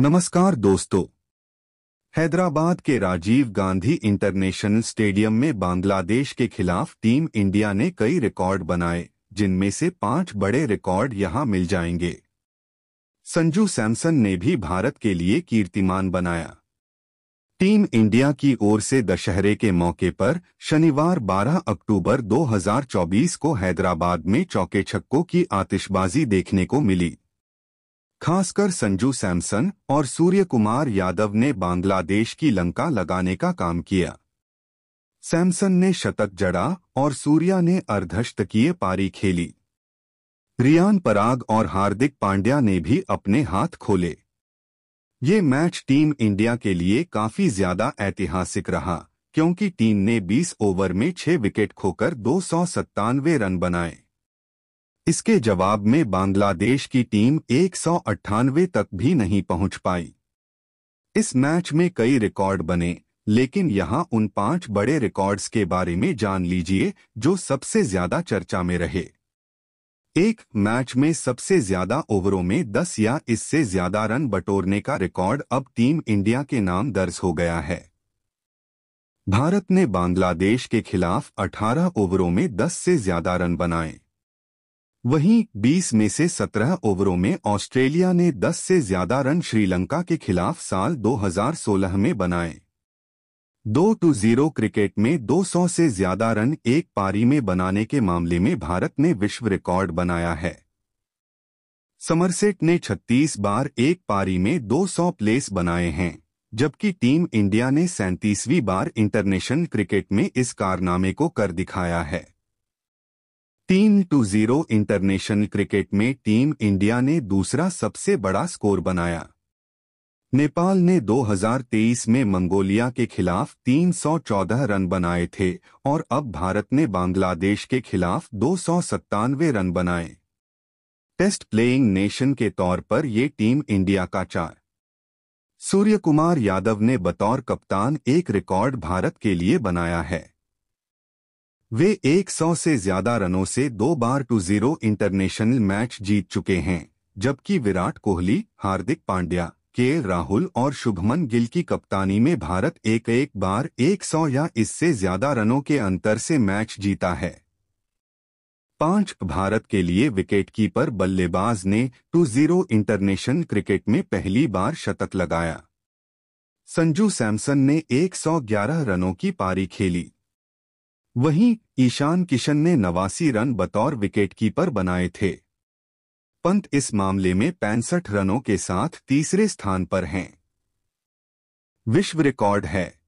नमस्कार दोस्तों हैदराबाद के राजीव गांधी इंटरनेशनल स्टेडियम में बांग्लादेश के खिलाफ टीम इंडिया ने कई रिकॉर्ड बनाए जिनमें से पांच बड़े रिकॉर्ड यहां मिल जाएंगे संजू सैमसन ने भी भारत के लिए कीर्तिमान बनाया टीम इंडिया की ओर से दशहरे के मौके पर शनिवार 12 अक्टूबर 2024 को हैदराबाद में चौके छक्कों की आतिशबाजी देखने को मिली खासकर संजू सैमसन और सूर्य कुमार यादव ने बांग्लादेश की लंका लगाने का काम किया सैमसन ने शतक जड़ा और सूर्या ने अर्धशतकीय पारी खेली रियान पराग और हार्दिक पांड्या ने भी अपने हाथ खोले ये मैच टीम इंडिया के लिए काफी ज्यादा ऐतिहासिक रहा क्योंकि टीम ने 20 ओवर में 6 विकेट खोकर दो रन बनाए इसके जवाब में बांग्लादेश की टीम एक तक भी नहीं पहुंच पाई इस मैच में कई रिकॉर्ड बने लेकिन यहां उन पांच बड़े रिकॉर्ड्स के बारे में जान लीजिए जो सबसे ज्यादा चर्चा में रहे एक मैच में सबसे ज्यादा ओवरों में 10 या इससे ज्यादा रन बटोरने का रिकॉर्ड अब टीम इंडिया के नाम दर्ज हो गया है भारत ने बांग्लादेश के खिलाफ 18 ओवरों में 10 से ज्यादा रन बनाए वहीं 20 में से 17 ओवरों में ऑस्ट्रेलिया ने 10 से ज्यादा रन श्रीलंका के खिलाफ साल 2016 में बनाए दो टू जीरो क्रिकेट में 200 से ज्यादा रन एक पारी में बनाने के मामले में भारत ने विश्व रिकॉर्ड बनाया है समरसेट ने 36 बार एक पारी में 200 प्लेस बनाए हैं जबकि टीम इंडिया ने सैंतीसवीं बार इंटरनेशनल क्रिकेट में इस कारनामे को कर दिखाया है तीन टू जीरो इंटरनेशनल क्रिकेट में टीम इंडिया ने दूसरा सबसे बड़ा स्कोर बनाया नेपाल ने 2023 में मंगोलिया के खिलाफ 314 रन बनाए थे और अब भारत ने बांग्लादेश के खिलाफ दो रन बनाए टेस्ट प्लेइंग नेशन के तौर पर ये टीम इंडिया का चार सूर्य कुमार यादव ने बतौर कप्तान एक रिकॉर्ड भारत के लिए बनाया है वे 100 से ज्यादा रनों से दो बार टू जीरो इंटरनेशनल मैच जीत चुके हैं जबकि विराट कोहली हार्दिक पांड्या के राहुल और शुभमन गिल की कप्तानी में भारत एक एक बार 100 या इससे ज्यादा रनों के अंतर से मैच जीता है पांच भारत के लिए विकेटकीपर बल्लेबाज ने टू जीरो इंटरनेशनल क्रिकेट में पहली बार शतक लगाया संजू सैमसन ने 111 रनों की पारी खेली वहीं ईशान किशन ने नवासी रन बतौर विकेटकीपर बनाए थे पंत इस मामले में पैंसठ रनों के साथ तीसरे स्थान पर हैं विश्व रिकॉर्ड है